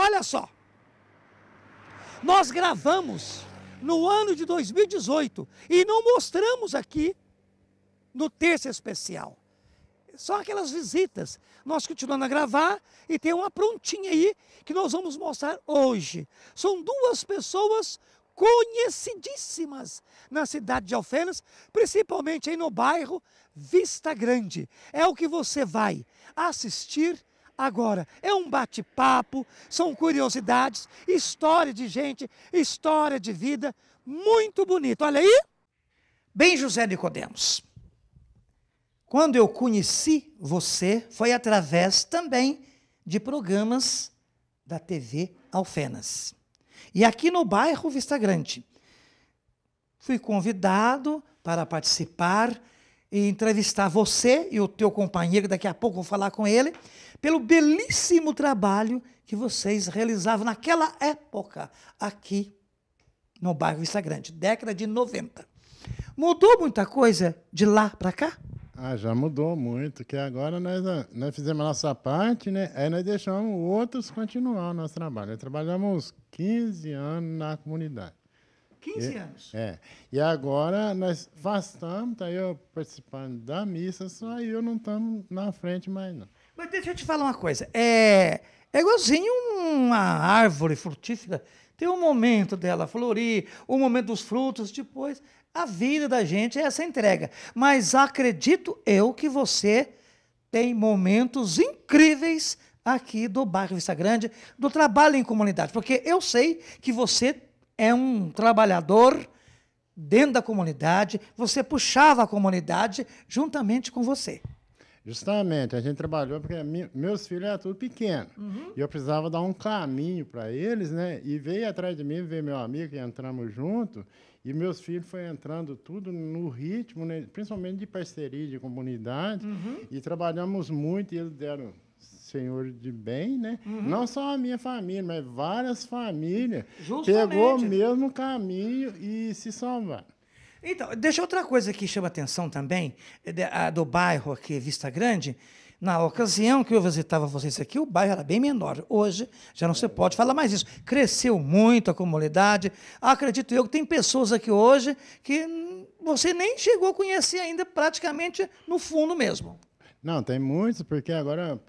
Olha só. Nós gravamos no ano de 2018 e não mostramos aqui no terço especial. Só aquelas visitas. Nós continuamos a gravar e tem uma prontinha aí que nós vamos mostrar hoje. São duas pessoas conhecidíssimas na cidade de Alfenas, principalmente aí no bairro Vista Grande. É o que você vai assistir agora. É um bate-papo, são curiosidades, história de gente, história de vida, muito bonito. Olha aí. Bem, José Nicodemos. Quando eu conheci você, foi através também de programas da TV Alfenas. E aqui no bairro Vista Grande, fui convidado para participar e entrevistar você e o teu companheiro, daqui a pouco vou falar com ele, pelo belíssimo trabalho que vocês realizavam naquela época aqui no bairro Vista Grande, década de 90. Mudou muita coisa de lá para cá? Ah, já mudou muito, que agora nós, ah, nós fizemos a nossa parte, né? Aí nós deixamos outros continuar o nosso trabalho. Nós trabalhamos 15 anos na comunidade. 15 e, anos. É. E agora nós afastamos, tá eu participando da missa, só eu não estamos na frente mais, não. Mas deixa eu te falar uma coisa. É, é igualzinho uma árvore frutífera. Tem um momento dela florir, o um momento dos frutos, depois. A vida da gente é essa entrega. Mas acredito eu que você tem momentos incríveis aqui do bairro Vista Grande, do trabalho em comunidade, porque eu sei que você é um trabalhador dentro da comunidade, você puxava a comunidade juntamente com você. Justamente, a gente trabalhou porque meus filhos eram tudo pequeno uhum. e eu precisava dar um caminho para eles, né? E veio atrás de mim, veio meu amigo, e entramos junto e meus filhos foram entrando tudo no ritmo, né? principalmente de parceria, de comunidade, uhum. e trabalhamos muito e eles deram senhor de bem, né? Uhum. Não só a minha família, mas várias famílias. Justamente. Pegou o mesmo caminho e se salvaram. Então, deixa outra coisa que chama atenção também, eh, do bairro aqui, Vista Grande. Na ocasião que eu visitava vocês aqui, o bairro era bem menor. Hoje já não se pode falar mais isso. Cresceu muito a comunidade. Acredito eu que tem pessoas aqui hoje que você nem chegou a conhecer ainda, praticamente no fundo mesmo. Não, tem muitos, porque agora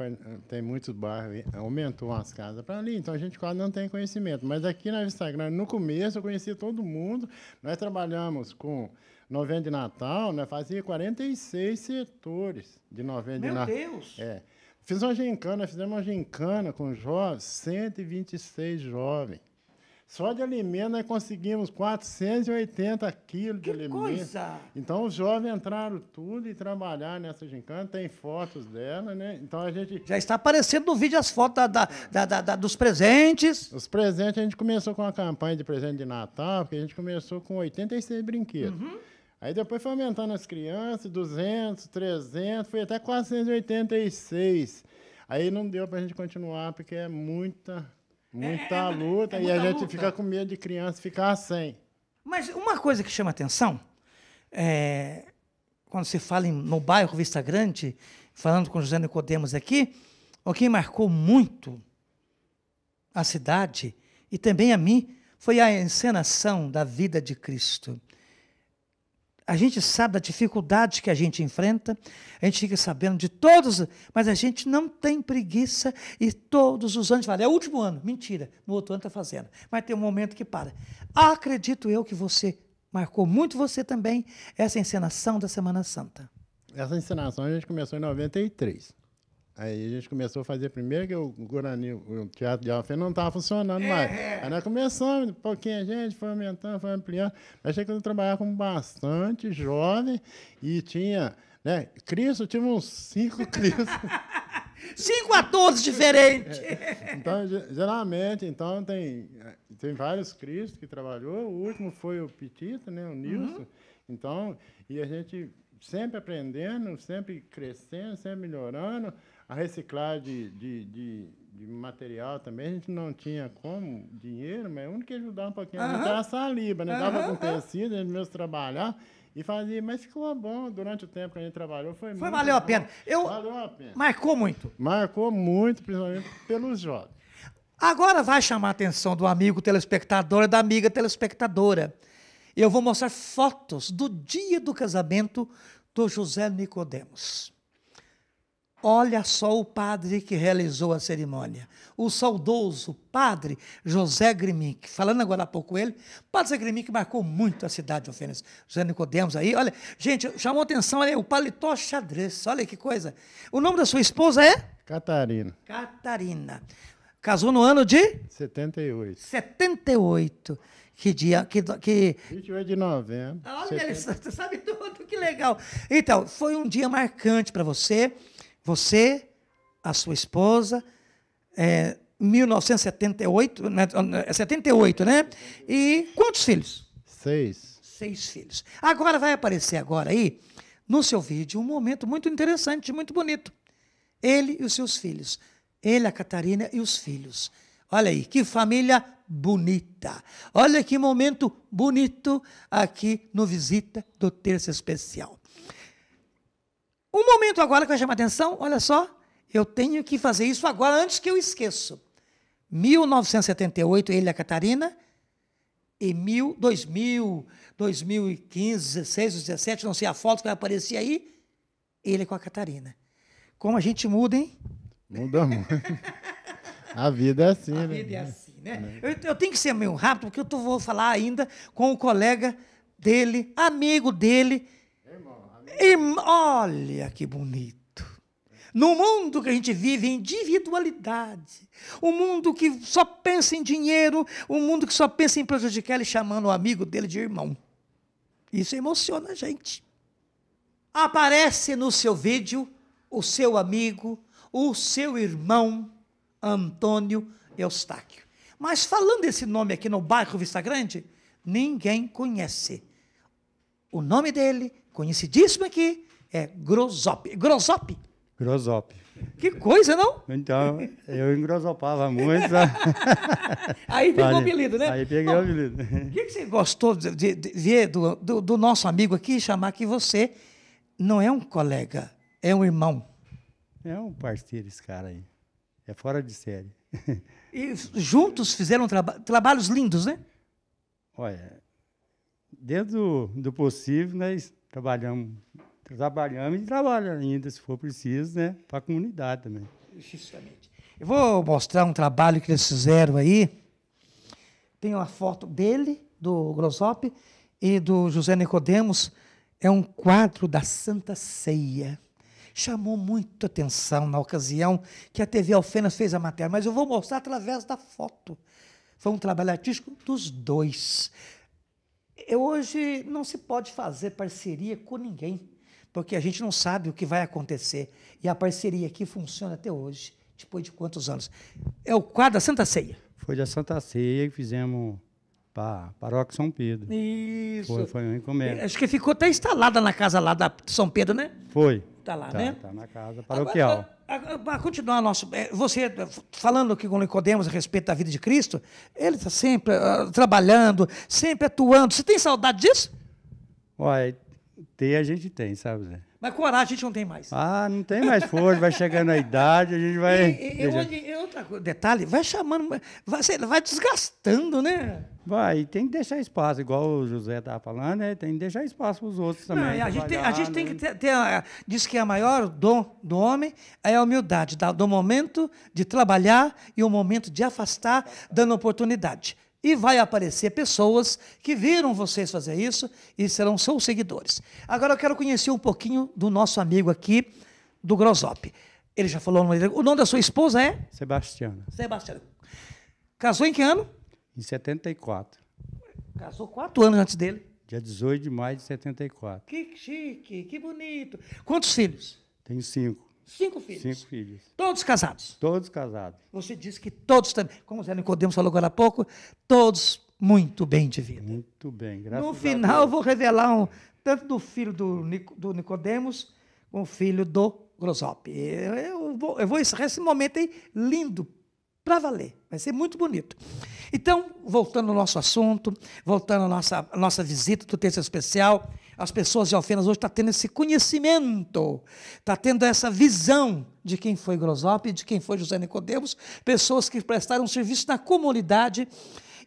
tem muitos bairros, aumentou as casas para ali, então a gente quase não tem conhecimento. Mas aqui na Instagram, no começo, eu conhecia todo mundo. Nós trabalhamos com novena de Natal, nós né? fazia 46 setores de novena de Natal. Meu Deus! É. Fiz uma gincana, fizemos uma gincana com jovens, 126 jovens. Só de alimento nós conseguimos 480 quilos de alimento. Coisa! Então os jovens entraram tudo e trabalharam nessa gincana, tem fotos dela, né? Então a gente. Já está aparecendo no vídeo as fotos da, da, da, da dos presentes. Os presentes, a gente começou com a campanha de presente de Natal, porque a gente começou com 86 brinquedos. Uhum. Aí depois foi aumentando as crianças, 200, 300, foi até 486. Aí não deu para a gente continuar, porque é muita Muita é, é, luta, é, é, e a gente luta. fica com medo de criança ficar sem. Mas uma coisa que chama atenção, é, quando se fala em, no bairro Vista Grande, falando com José Nicodemos aqui, o que marcou muito a cidade e também a mim foi a encenação da vida de Cristo. A gente sabe da dificuldade que a gente enfrenta, a gente fica sabendo de todos, mas a gente não tem preguiça e todos os anos fala, é o último ano. Mentira, no outro ano está fazendo. Mas tem um momento que para. Acredito eu que você marcou muito você também essa encenação da Semana Santa. Essa encenação a gente começou em 93. Aí a gente começou a fazer primeiro que o Guarani, o Teatro de Alfa, não estava funcionando mais. É, é. Aí nós começamos, um pouquinho a gente, foi aumentando, foi ampliando. Mas achei que eu trabalhava com bastante jovem e tinha, né? Cristo, tinha uns cinco Cristos. cinco atores diferentes. É. Então, geralmente, então, tem, tem vários Cristos que trabalhou. O último foi o Petito, né? O Nilson. Uhum. Então, e a gente sempre aprendendo, sempre crescendo, sempre melhorando a reciclar de, de, de, de, material também, a gente não tinha como, dinheiro, mas é o único que ajudava um pouquinho era a saliva, né? Dava com tecido, a gente mesmo trabalhar e fazia, mas ficou bom durante o tempo que a gente trabalhou. Foi, foi muito valeu bom. a pena. Eu, valeu a pena. Marcou muito. Marcou muito, principalmente pelos jovens. Agora vai chamar a atenção do amigo telespectador, e da amiga telespectadora. Eu vou mostrar fotos do dia do casamento do José Nicodemos. Olha só o padre que realizou a cerimônia. O saudoso padre José Grimink. Falando agora há pouco ele, padre José Grimink marcou muito a cidade de Alfenas. José, Nicodemos aí, olha, gente, chamou atenção, ali, aí, o paletó xadrez, olha que coisa. O nome da sua esposa é? Catarina. Catarina. Casou no ano de? 78. 78. Que dia. Que, que... 28 de novembro. Olha, 70... ele sabe tudo, que legal. Então, foi um dia marcante para você. Você, a sua esposa, é, 1978, né? 78, é né? E quantos filhos? Seis. Seis filhos. Agora vai aparecer agora aí, no seu vídeo, um momento muito interessante, muito bonito. Ele e os seus filhos. Ele, a Catarina e os filhos. Olha aí, que família bonita. Olha que momento bonito aqui no Visita do Terça Especial. Um momento agora que vai chamar atenção, olha só, eu tenho que fazer isso agora antes que eu esqueço. 1978, ele e a Catarina, e mil, 2000, 2015, 16, 17, não sei a foto que vai aparecer aí, ele com a Catarina. Como a gente muda, hein? Muda muito. a vida é assim, a né? vida é assim, né? É. Eu, eu tenho que ser meio rápido, porque eu tô, vou falar ainda com o colega dele, amigo dele, e olha que bonito. No mundo que a gente vive individualidade, um mundo que só pensa em dinheiro, um mundo que só pensa em prejudicar ele chamando o amigo dele de irmão. Isso emociona a gente. Aparece no seu vídeo o seu amigo, o seu irmão Antônio Eustáquio. Mas falando esse nome aqui no bairro Vista Grande, ninguém conhece. O nome dele conhecidíssimo que é Grosop. Grosop? Grosop. Que coisa, não? Então, eu engrosopava muito. aí pegou o apelido, né? Aí peguei Bom, o apelido. O que, você gostou de, ver do, do, do, nosso amigo aqui chamar que você não é um colega, é um irmão? É um parceiro esse cara aí. É fora de série. e juntos fizeram traba trabalhos lindos, né? Olha, dentro do, do possível, nós trabalhamos, trabalhamos e trabalha ainda, se for preciso, né, para a comunidade também. Justamente. Eu vou mostrar um trabalho que eles fizeram aí. Tem uma foto dele, do Grosop, e do José Nicodemos. É um quadro da Santa Ceia. Chamou muita atenção na ocasião que a TV Alfenas fez a matéria, mas eu vou mostrar através da foto. Foi um trabalho artístico dos dois hoje não se pode fazer parceria com ninguém, porque a gente não sabe o que vai acontecer. E a parceria que funciona até hoje, depois de quantos anos? É o quadro da Santa Ceia. Foi da Santa Ceia que fizemos para a paróquia São Pedro. Isso. Foi, foi uma encomenda. Acho que ficou até instalada na casa lá da São Pedro, né? Foi. Está lá, tá, né? Está na casa paroquial. Agora, tá- para ah, ah, continuar nosso, é, você eh, falando aqui com Nicodemos a respeito da vida de Cristo, ele está sempre uh, trabalhando, sempre atuando. Você tem saudade disso? Uai, ter a gente tem, sabe, Zé? Mas coragem a gente não tem mais. Ah, não tem mais força, vai chegando a idade, a gente vai. E, e, eu, outra detalhe, vai chamando, vai, vai desgastando, né? Vai, tem que deixar espaço, igual o José estava tá falando, né? tem que deixar espaço para os outros também. Não, a, gente tem, a gente tem que ter, ter a, ah, diz que o é maior dom do homem é a humildade, do momento de trabalhar e o momento de afastar, dando oportunidade. E vai aparecer pessoas que viram vocês fazer isso e serão seus seguidores. Agora eu quero conhecer um pouquinho do nosso amigo aqui, do Grosop. Ele já falou o nome da sua esposa é? Sebastiana. Sebastiana. Casou em que ano? Em 74. Casou quatro anos antes dele. Dia 18 de maio de 74. Que chique, que bonito. Quantos filhos? Tenho cinco. Cinco filhos? Cinco filhos. Todos casados? Todos casados. Você disse que todos também, como o Zé Nicodemos falou agora há pouco, todos muito bem de vida. Muito bem, graças a Deus. No final, eu vou revelar um, tanto do filho do, do Nicodemos, como o filho do Grosop. Eu, vou, eu vou encerrar esse momento aí lindo, para valer. Vai ser muito bonito. Então, voltando ao nosso assunto, voltando à nossa, à nossa visita do texto especial, as pessoas de Alfenas hoje estão tá tendo esse conhecimento, está tendo essa visão de quem foi Grosop, de quem foi José Nicodemos, pessoas que prestaram serviço na comunidade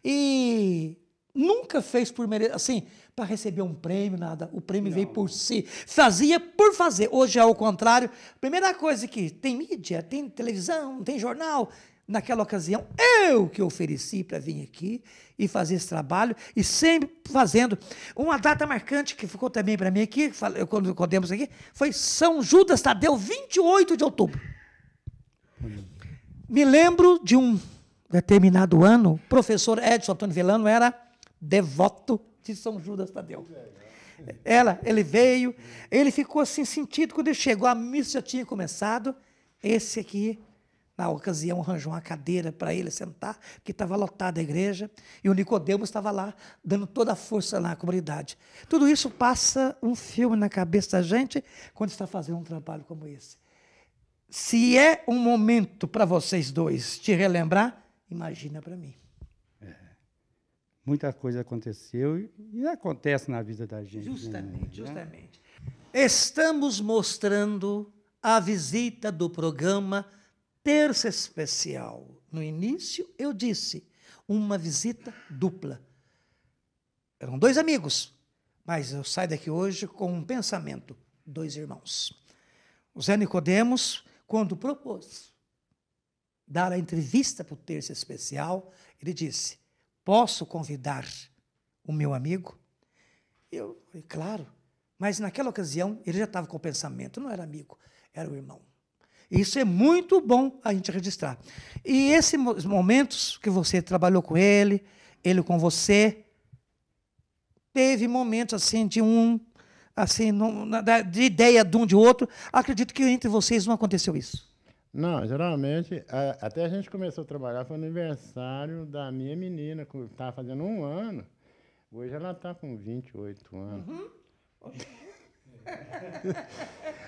e nunca fez por merecer, assim, para receber um prêmio, nada. O prêmio Não. veio por si. Fazia por fazer. Hoje é o contrário. Primeira coisa que tem mídia, tem televisão, tem jornal. Naquela ocasião, eu que ofereci para vir aqui e fazer esse trabalho, e sempre fazendo. Uma data marcante que ficou também para mim aqui, quando contemos aqui, foi São Judas Tadeu, 28 de outubro. Me lembro de um determinado ano, o professor Edson Antônio Velano era devoto de São Judas Tadeu. Ela, ele veio, ele ficou assim sentido quando ele chegou, a missa já tinha começado. Esse aqui, na ocasião, arranjou uma cadeira para ele sentar, porque estava lotada a igreja, e o Nicodemos estava lá, dando toda a força na comunidade. Tudo isso passa um filme na cabeça da gente quando está fazendo um trabalho como esse. Se é um momento para vocês dois te relembrar, imagina para mim muita coisa aconteceu e acontece na vida da gente. Né? Justamente, né? justamente. Estamos mostrando a visita do programa Terça Especial. No início, eu disse uma visita dupla. Eram dois amigos, mas eu saio daqui hoje com um pensamento: dois irmãos. O Zé Nicodemos, quando propôs dar a entrevista para o Terça Especial, ele disse: Posso convidar o meu amigo? Eu, claro. Mas naquela ocasião, ele já estava com o pensamento, não era amigo, era o irmão. Isso é muito bom a gente registrar. E esses momentos que você trabalhou com ele, ele com você, teve momentos assim de um, assim, de ideia de um de outro. Acredito que entre vocês não aconteceu isso. Não, geralmente, a, até a gente começou a trabalhar, foi aniversário da minha menina, que estava tá fazendo um ano. Hoje ela está com 28 anos. Uhum.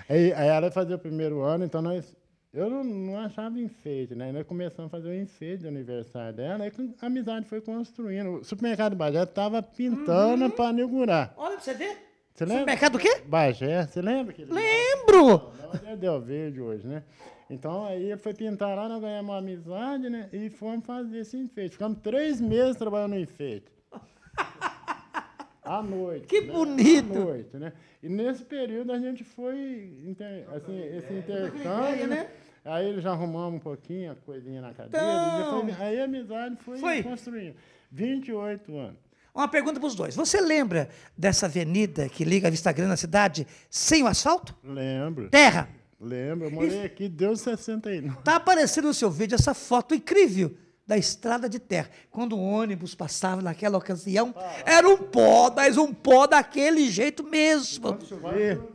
aí, aí, ela fazia o primeiro ano, então nós. Eu não, não achava enfeite, né? Nós começamos a fazer o enfeite do aniversário dela, aí a amizade foi construindo. O supermercado Bagé estava pintando uhum. para inaugurar. Olha para você ver. Você supermercado lembra? Supermercado o quê? Bagé, você lembra? Lembro! já é deu verde hoje, né? Então aí foi pintar lá, nós ganhamos uma amizade, né? E fomos fazer esse enfeite. Ficamos três meses trabalhando no enfeite. À noite. Que né? bonito! À noite, né? E nesse período a gente foi, inter... assim, esse intercâmbio, né? Aí eles já arrumamos um pouquinho a coisinha na cadeira. Então... aí a amizade foi, foi construindo. 28 anos. Uma pergunta para os dois. Você lembra dessa avenida que liga a Vista Grande à cidade sem o asfalto? Lembro. Terra? Lembro, eu morei aqui, deu 69. Está aparecendo no seu vídeo essa foto incrível da estrada de terra. Quando o ônibus passava naquela ocasião, ah, era um pó, mas um pó daquele jeito mesmo.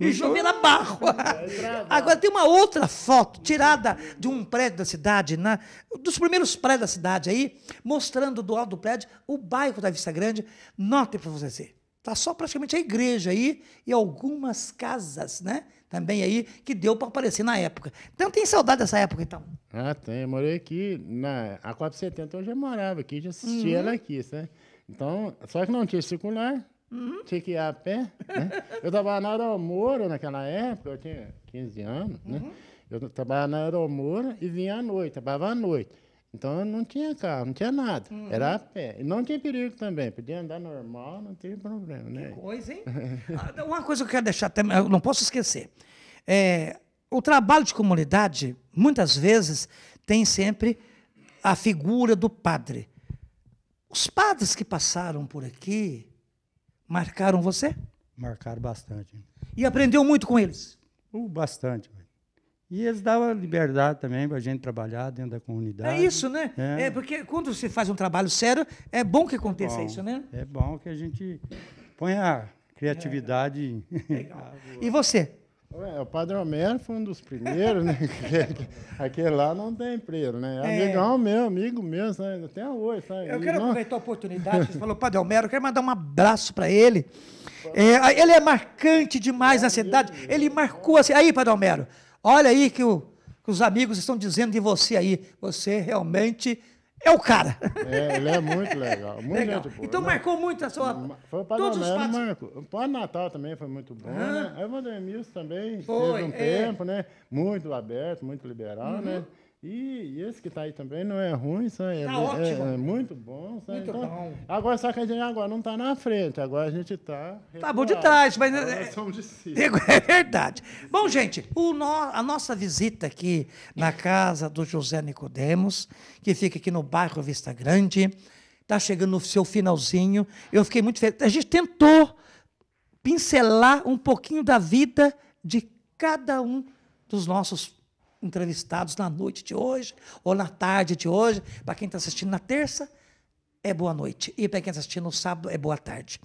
E né? chovia na barro. É Agora tem uma outra foto tirada de um prédio da cidade, né? dos primeiros prédios da cidade aí, mostrando do alto do prédio o bairro da Vista Grande. Notem para vocês. Está só praticamente a igreja aí e algumas casas, né? também aí, que deu para aparecer na época. Então tem saudade dessa época, então? Ah, tem. Eu morei aqui na a 470, eu já morava aqui, já assistia uhum. ela aqui, certo? Então, só que não tinha circular, uhum. tinha que ir a pé. Né? eu trabalhava na Aeromoura naquela época, eu tinha 15 anos, né? Uhum. Eu trabalhava na Aeromoura e vinha à noite, trabalhava à noite. Então não tinha carro, não tinha nada. Uhum. Era a pé. E não tinha perigo também. Podia andar normal, não tinha problema, né? Que coisa, hein? Ah, uma coisa que eu quero deixar também, eu não posso esquecer. É, o trabalho de comunidade, muitas vezes, tem sempre a figura do padre. Os padres que passaram por aqui marcaram você? Marcaram bastante. E aprendeu muito com eles? Uh, bastante. E eles davam liberdade também para a gente trabalhar dentro da comunidade. É isso, né? É. é. porque quando você faz um trabalho sério, é bom que aconteça bom. isso, né? É bom que a gente ponha criatividade. É, é legal. e você? Ué, o Padre Homero foi um dos primeiros, né? Aquele lá não tem emprego né? É. Amigão meu, amigo meu, sabe? até hoje, sabe? Eu quero não... aproveitar a oportunidade, você falou Padre Homero, eu quero mandar um abraço para ele. É, ele é marcante demais é, na cidade, é. ele marcou assim. Aí, Padre Homero, Olha aí que, o, que os amigos estão dizendo de você aí. Você realmente é o cara. É, ele é muito legal. Muito legal. então marcou muito a sua. Foi para todos Galera, os marcou. Para Natal também foi muito bom. Uhum. Né? A Evandro também foi, teve um é. tempo, né? Muito aberto, muito liberal, uhum. né? E, e esse que está aí também não é ruim, sabe? Tá é, ótimo. É, é muito bom, sabe? Muito então, bom. Agora, só que a gente agora não está na frente, agora a gente está. Tá bom de trás, mas. É, somos de si. é verdade. Bom, gente, o no, a nossa visita aqui na casa do José Nicodemos, que fica aqui no bairro Vista Grande, está chegando no seu finalzinho. Eu fiquei muito feliz. A gente tentou pincelar um pouquinho da vida de cada um dos nossos entrevistados na noite de hoje ou na tarde de hoje. Para quem está assistindo na terça, é boa noite. E para quem está assistindo no sábado, é boa tarde.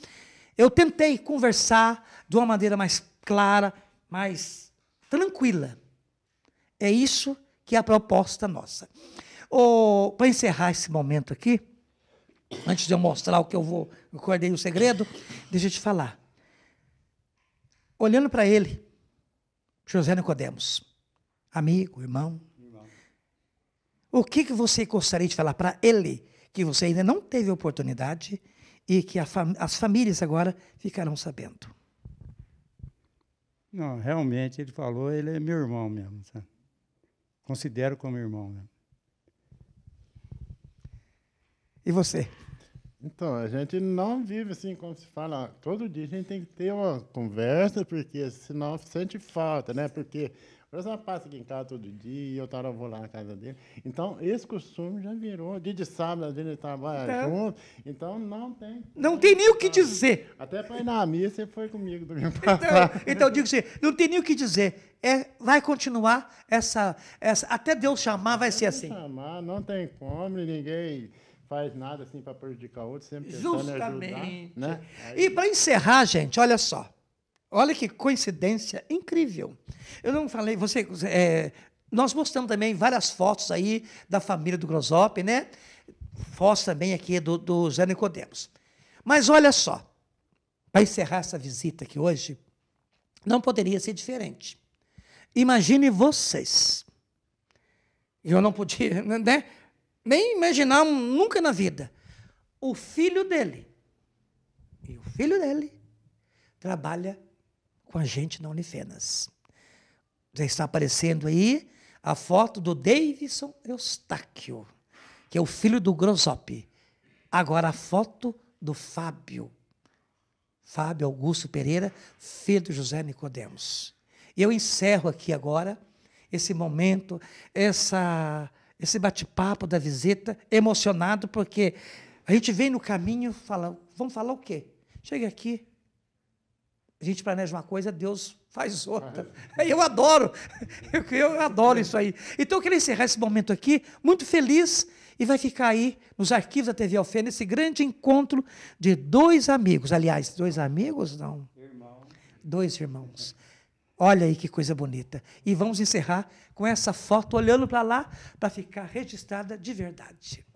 Eu tentei conversar de uma maneira mais clara, mais tranquila. É isso que é a proposta nossa. Oh, para encerrar esse momento aqui, antes de eu mostrar o que eu vou, eu guardei o segredo, deixa eu te falar. Olhando para ele, José Nicodemos, amigo, irmão. irmão. O que, que você gostaria de falar para ele que você ainda não teve oportunidade e que fam as famílias agora ficarão sabendo? Não, realmente ele falou, ele é meu irmão mesmo. Sabe? Considero como irmão mesmo. E você? Então, a gente não vive assim, como se fala, todo dia a gente tem que ter uma conversa, porque senão sente falta, né? Porque eu já passo aqui em casa todo dia, eu tava, vou lá na casa dele. Então, esse costume já virou. Dia de sábado, a gente trabalha tá. junto. Então, não tem. Não, tem nem o que então, dizer. Até para ir na missa, você foi comigo do meu Então, então eu digo assim, não tem nem o que dizer. É, vai continuar essa, essa. Até Deus chamar, vai ser assim. chamar, não tem como, ninguém faz nada assim para prejudicar outro, sempre Justamente. Ajudar, né? Aí... E para encerrar, gente, olha só. Olha que coincidência incrível. Eu não falei, você. É, nós mostramos também várias fotos aí da família do Grosop, né? Fotos também aqui do, do Zé Nicodemos. Mas olha só, para encerrar essa visita aqui hoje, não poderia ser diferente. Imagine vocês. Eu não podia, né? Nem imaginar nunca na vida. O filho dele. E o filho dele trabalha com a gente na Unifenas. Já está aparecendo aí a foto do Davidson Eustáquio, que é o filho do Grosop. Agora a foto do Fábio. Fábio Augusto Pereira, filho do José Nicodemos. E eu encerro aqui agora esse momento, essa, esse bate-papo da visita, emocionado, porque a gente vem no caminho fala, vamos falar o quê? Chega aqui, a gente planeja uma coisa, Deus faz outra. Eu adoro, eu, eu adoro isso aí. Então eu queria encerrar esse momento aqui muito feliz e vai ficar aí nos arquivos da TV Alfena esse grande encontro de dois amigos. Aliás, dois amigos não? Irmão. Dois irmãos. Olha aí que coisa bonita. E vamos encerrar com essa foto olhando para lá para ficar registrada de verdade.